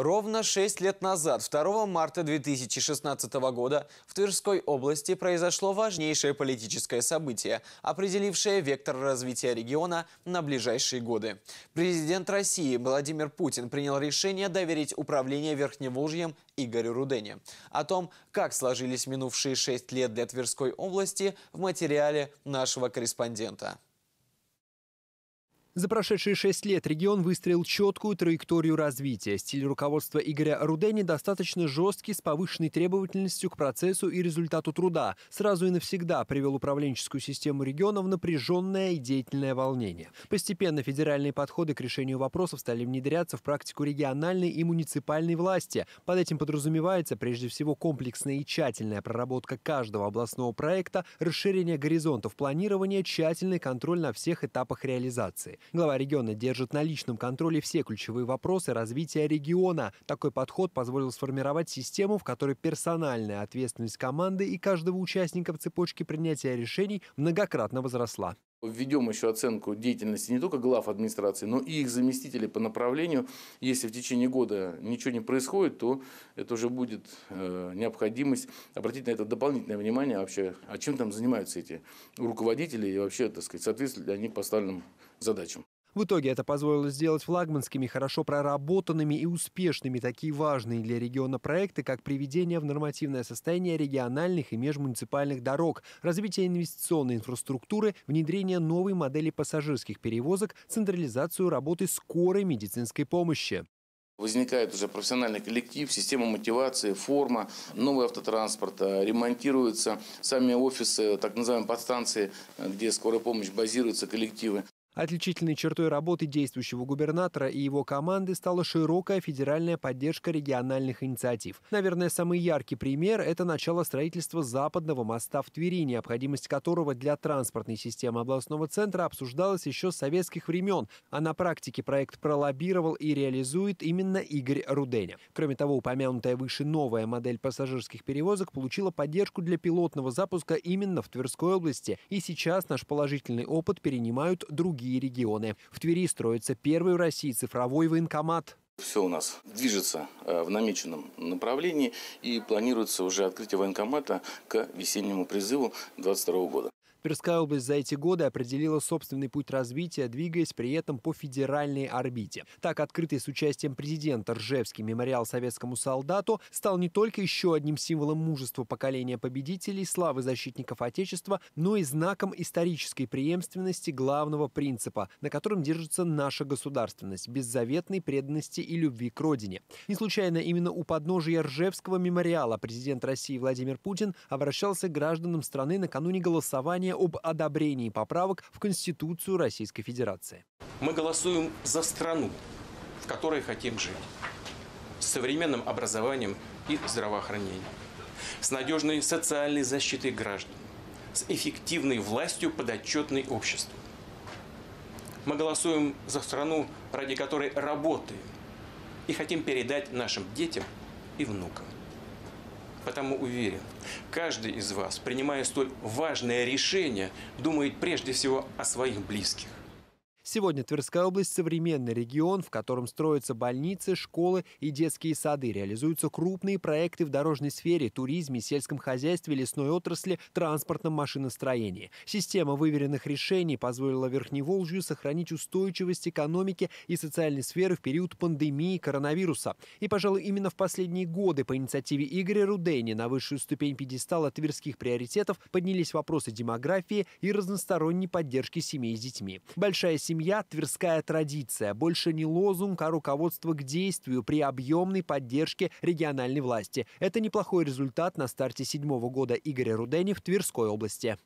Ровно 6 лет назад, 2 марта 2016 года, в Тверской области произошло важнейшее политическое событие, определившее вектор развития региона на ближайшие годы. Президент России Владимир Путин принял решение доверить управление Верхневолжьем Игорю Рудене. О том, как сложились минувшие 6 лет для Тверской области, в материале нашего корреспондента. За прошедшие шесть лет регион выстроил четкую траекторию развития. Стиль руководства Игоря Рудени достаточно жесткий, с повышенной требовательностью к процессу и результату труда. Сразу и навсегда привел управленческую систему региона в напряженное и деятельное волнение. Постепенно федеральные подходы к решению вопросов стали внедряться в практику региональной и муниципальной власти. Под этим подразумевается прежде всего комплексная и тщательная проработка каждого областного проекта, расширение горизонтов планирования, тщательный контроль на всех этапах реализации. Глава региона держит на личном контроле все ключевые вопросы развития региона. Такой подход позволил сформировать систему, в которой персональная ответственность команды и каждого участника в цепочке принятия решений многократно возросла. Введем еще оценку деятельности не только глав администрации, но и их заместителей по направлению. Если в течение года ничего не происходит, то это уже будет э, необходимость обратить на это дополнительное внимание а вообще, а чем там занимаются эти руководители и вообще, так сказать, соответствуют ли они поставленным задачам. В итоге это позволило сделать флагманскими, хорошо проработанными и успешными такие важные для региона проекты, как приведение в нормативное состояние региональных и межмуниципальных дорог, развитие инвестиционной инфраструктуры, внедрение новой модели пассажирских перевозок, централизацию работы скорой медицинской помощи. Возникает уже профессиональный коллектив, система мотивации, форма, новый автотранспорт, а, ремонтируются сами офисы, так называемые подстанции, где скорая помощь базируется, коллективы. Отличительной чертой работы действующего губернатора и его команды стала широкая федеральная поддержка региональных инициатив. Наверное, самый яркий пример – это начало строительства западного моста в Твери, необходимость которого для транспортной системы областного центра обсуждалась еще с советских времен, а на практике проект пролоббировал и реализует именно Игорь Руденя. Кроме того, упомянутая выше новая модель пассажирских перевозок получила поддержку для пилотного запуска именно в Тверской области, и сейчас наш положительный опыт перенимают другие другие регионы. В Твери строится первый в России цифровой военкомат. Все у нас движется э, в намеченном направлении и планируется уже открытие военкомата к весеннему призыву 2022 года. Тверская область за эти годы определила собственный путь развития, двигаясь при этом по федеральной орбите. Так, открытый с участием президента Ржевский мемориал советскому солдату стал не только еще одним символом мужества поколения победителей, славы защитников Отечества, но и знаком исторической преемственности главного принципа, на котором держится наша государственность – беззаветной преданности и любви к родине. Не случайно именно у подножия Ржевского мемориала президент России Владимир Путин обращался к гражданам страны накануне голосования об одобрении поправок в Конституцию Российской Федерации. Мы голосуем за страну, в которой хотим жить, с современным образованием и здравоохранением, с надежной социальной защитой граждан, с эффективной властью подотчетной обществу. Мы голосуем за страну, ради которой работаем – и хотим передать нашим детям и внукам. Потому уверен, каждый из вас, принимая столь важное решение, думает прежде всего о своих близких. Сегодня Тверская область – современный регион, в котором строятся больницы, школы и детские сады, реализуются крупные проекты в дорожной сфере, туризме, сельском хозяйстве, лесной отрасли, транспортном машиностроении. Система выверенных решений позволила Верхневолжью сохранить устойчивость экономики и социальной сферы в период пандемии коронавируса. И, пожалуй, именно в последние годы по инициативе Игоря Рудени на высшую ступень пьедестала тверских приоритетов поднялись вопросы демографии и разносторонней поддержки семей с детьми. Большая семья «Семья – тверская традиция» больше не лозунг, а руководство к действию при объемной поддержке региональной власти. Это неплохой результат на старте седьмого года Игоря Рудени в Тверской области.